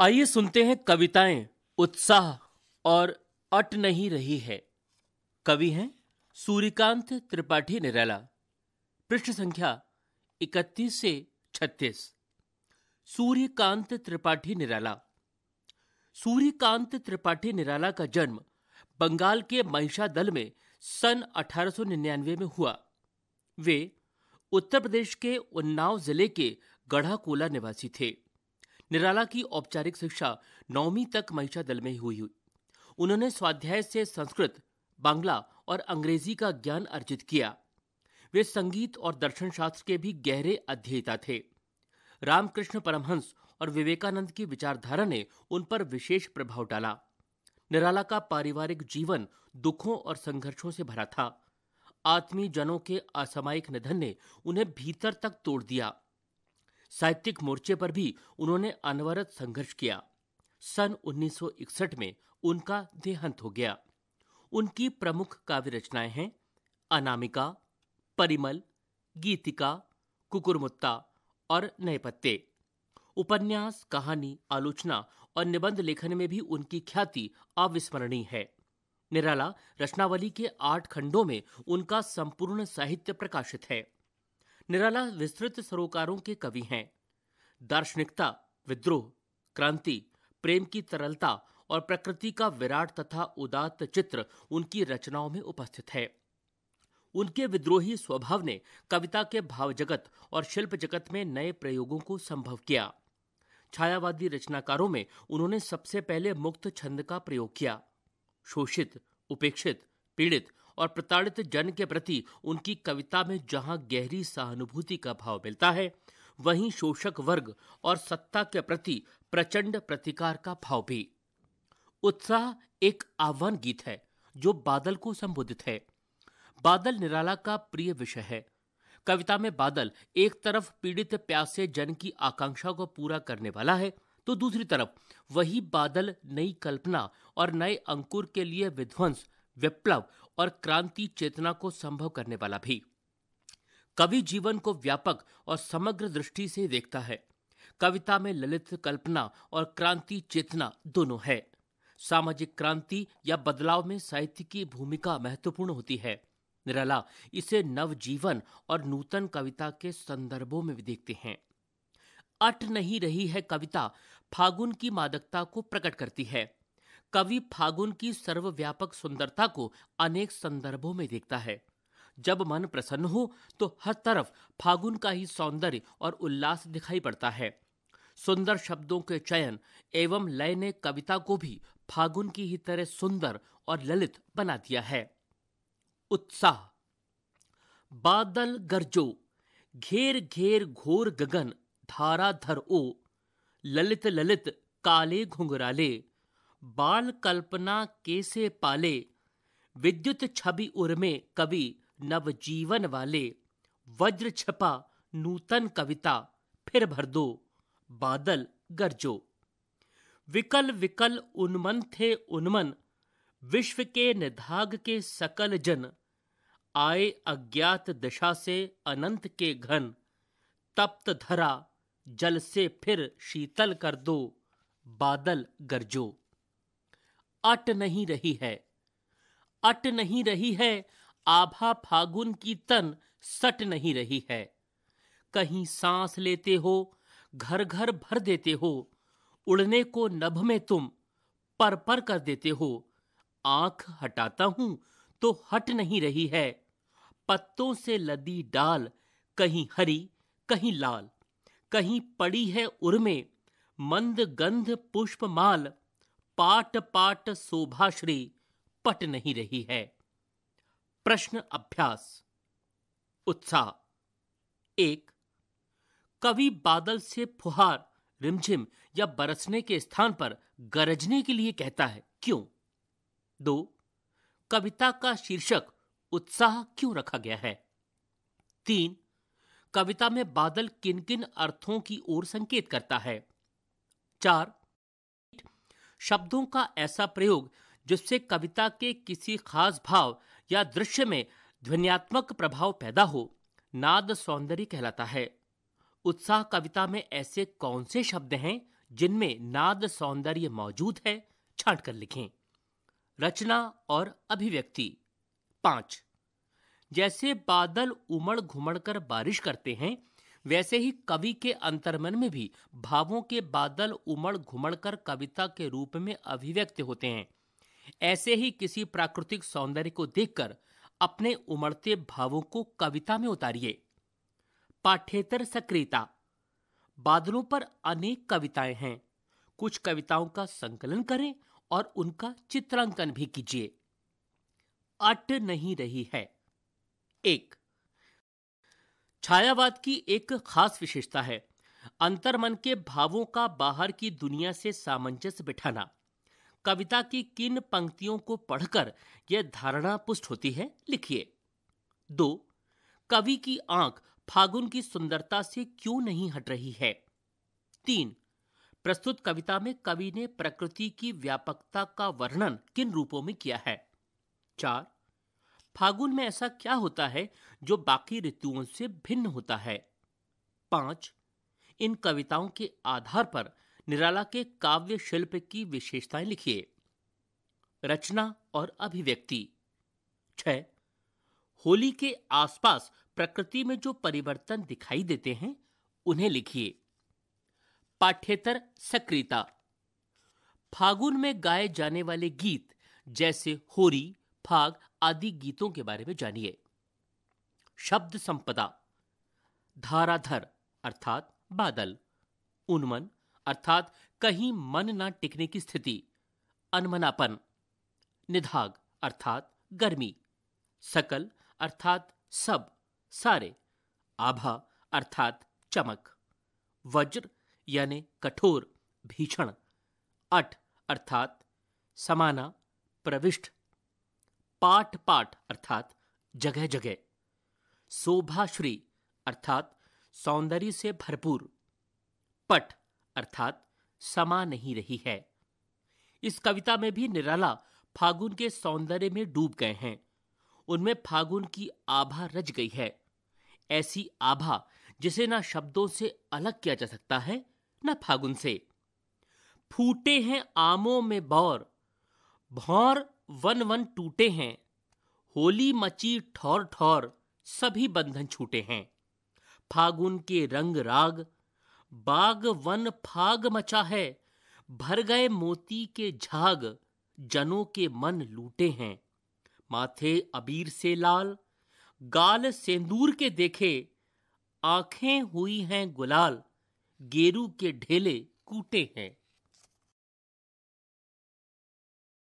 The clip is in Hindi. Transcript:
आइए सुनते हैं कविताएं उत्साह और अट नहीं रही है कवि हैं सूर्यकांत त्रिपाठी निराला पृष्ठ संख्या 31 से 36 सूर्यकांत त्रिपाठी निराला सूर्यकांत त्रिपाठी निराला का जन्म बंगाल के महिषा दल में सन 1899 में हुआ वे उत्तर प्रदेश के उन्नाव जिले के गढ़ाकोला निवासी थे निराला की औपचारिक शिक्षा नौवीं तक महिषा दल में ही हुई हुई उन्होंने स्वाध्याय से संस्कृत बांग्ला और अंग्रेजी का ज्ञान अर्जित किया वे संगीत और दर्शन शास्त्र के भी गहरे अध्येता थे रामकृष्ण परमहंस और विवेकानंद की विचारधारा ने उन पर विशेष प्रभाव डाला निराला का पारिवारिक जीवन दुखों और संघर्षों से भरा था जनों के असामायिक निधन ने उन्हें भीतर तक तोड़ दिया साहित्यिक मोर्चे पर भी उन्होंने अनवरत संघर्ष किया सन 1961 में उनका देहांत हो गया उनकी प्रमुख काव्य रचनाएं हैं अनामिका परिमल गीतिका कुकुरमुत्ता और नए पत्ते उपन्यास कहानी आलोचना और निबंध लेखन में भी उनकी ख्याति अविस्मरणीय है निराला रचनावली के आठ खंडों में उनका संपूर्ण साहित्य प्रकाशित है निराला विस्तृत सरोकारों के कवि हैं दार्शनिकता विद्रोह क्रांति प्रेम की तरलता और प्रकृति का विराट तथा उदात्त चित्र उनकी रचनाओं में उपस्थित है उनके विद्रोही स्वभाव ने कविता के भाव जगत और शिल्प जगत में नए प्रयोगों को संभव किया छायावादी रचनाकारों में उन्होंने सबसे पहले मुक्त छंद का प्रयोग किया शोषित उपेक्षित पीड़ित और प्रताड़ित जन के प्रति उनकी कविता में जहां गहरी सहानुभूति का भाव मिलता है वहीं शोषक वर्ग और सत्ता के प्रति प्रचंड प्रतिकार का भाव भी उत्साह एक आह्वान गीत है जो बादल को संबोधित है बादल निराला का प्रिय विषय है कविता में बादल एक तरफ पीड़ित प्यासे जन की आकांक्षा को पूरा करने वाला है तो दूसरी तरफ वही बादल नई कल्पना और नए अंकुर के लिए विध्वंस विप्लव और क्रांति चेतना को संभव करने वाला भी कवि जीवन को व्यापक और समग्र दृष्टि से देखता है कविता में ललित कल्पना और क्रांति चेतना दोनों है सामाजिक क्रांति या बदलाव में साहित्य की भूमिका महत्वपूर्ण होती है निराला इसे नवजीवन और नूतन कविता के संदर्भों में भी देखते हैं अट नहीं रही है कविता फागुन की मादकता को प्रकट करती है कवि फागुन की सर्वव्यापक सुंदरता को अनेक संदर्भों में देखता है जब मन प्रसन्न हो तो हर तरफ फागुन का ही सौंदर्य और उल्लास दिखाई पड़ता है सुंदर शब्दों के चयन एवं लय ने कविता को भी फागुन की ही तरह सुंदर और ललित बना दिया है उत्साह बादल गर्जो घेर घेर घोर गगन धारा धर ओ ललित ललित काले घुंघराले बाल कल्पना कैसे पाले विद्युत छवि उर्मे कवि नवजीवन वाले वज्र छपा नूतन कविता फिर भर दो बादल गरजो विकल विकल उन्मन थे उन्मन विश्व के निधाग के सकल जन आए अज्ञात दशा से अनंत के घन तप्त धरा जल से फिर शीतल कर दो बादल गरजो अट नहीं रही है अट नहीं रही है आभा फागुन की तन सट नहीं रही है कहीं सांस लेते हो घर घर भर देते हो उड़ने को नभ में तुम पर पर कर देते हो आंख हटाता हूं तो हट नहीं रही है पत्तों से लदी डाल कहीं हरी कहीं लाल कहीं पड़ी है उर्मे मंद गंध पुष्प माल पाट पाट शोभाश्री पट नहीं रही है प्रश्न अभ्यास उत्साह एक कवि बादल से फुहार रिमझिम या बरसने के स्थान पर गरजने के लिए कहता है क्यों दो कविता का शीर्षक उत्साह क्यों रखा गया है तीन कविता में बादल किन किन अर्थों की ओर संकेत करता है चार शब्दों का ऐसा प्रयोग जिससे कविता के किसी खास भाव या दृश्य में ध्वनियात्मक प्रभाव पैदा हो नाद सौंदर्य कहलाता है उत्साह कविता में ऐसे कौन से शब्द हैं जिनमें नाद सौंदर्य मौजूद है छांट कर लिखें रचना और अभिव्यक्ति पांच जैसे बादल उमड़ घुमड़ कर बारिश करते हैं वैसे ही कवि के अंतर्मन में भी भावों के बादल उमड़ घुमड़ कर कविता के रूप में अभिव्यक्त होते हैं ऐसे ही किसी प्राकृतिक सौंदर्य को देखकर अपने उमड़ते भावों को कविता में उतारिए पाठ्येतर सक्रियता बादलों पर अनेक कविताएं हैं कुछ कविताओं का संकलन करें और उनका चित्रांकन भी कीजिए अट नहीं रही है एक छायावाद की एक खास विशेषता है अंतर्मन के भावों का बाहर की दुनिया से सामंजस्य बिठाना कविता की किन पंक्तियों को पढ़कर यह धारणा पुष्ट होती है लिखिए दो कवि की आंख फागुन की सुंदरता से क्यों नहीं हट रही है तीन प्रस्तुत कविता में कवि ने प्रकृति की व्यापकता का वर्णन किन रूपों में किया है चार फागुन में ऐसा क्या होता है जो बाकी ऋतुओं से भिन्न होता है पांच इन कविताओं के आधार पर निराला के काव्य शिल्प की विशेषताएं लिखिए रचना और अभिव्यक्ति छह होली के आसपास प्रकृति में जो परिवर्तन दिखाई देते हैं उन्हें लिखिए पाठ्यतर सक्रियता फागुन में गाए जाने वाले गीत जैसे होरी फाग आदि गीतों के बारे में जानिए शब्द संपदा धाराधर अर्थात बादल उन्मन अर्थात कहीं मन ना टिकने की स्थिति अनमनापन निधाग अर्थात गर्मी सकल अर्थात सब सारे आभा अर्थात चमक वज्र यानी कठोर भीषण अट अर्थात समाना प्रविष्ट पाठ पाठ अर्थात जगह जगह शोभाश्री अर्थात सौंदर्य से भरपूर पट अर्थात समा नहीं रही है इस कविता में भी निराला फागुन के सौंदर्य में डूब गए हैं उनमें फागुन की आभा रच गई है ऐसी आभा जिसे ना शब्दों से अलग किया जा सकता है ना फागुन से फूटे हैं आमों में बौर भौर वन वन टूटे हैं होली मची ठौर ठौर सभी बंधन छूटे हैं फागुन के रंग राग बाग वन फाग मचा है भर गए मोती के झाग जनों के मन लूटे हैं माथे अबीर से लाल गाल सेंदूर के देखे आंखें हुई हैं गुलाल गेरू के ढेले कूटे हैं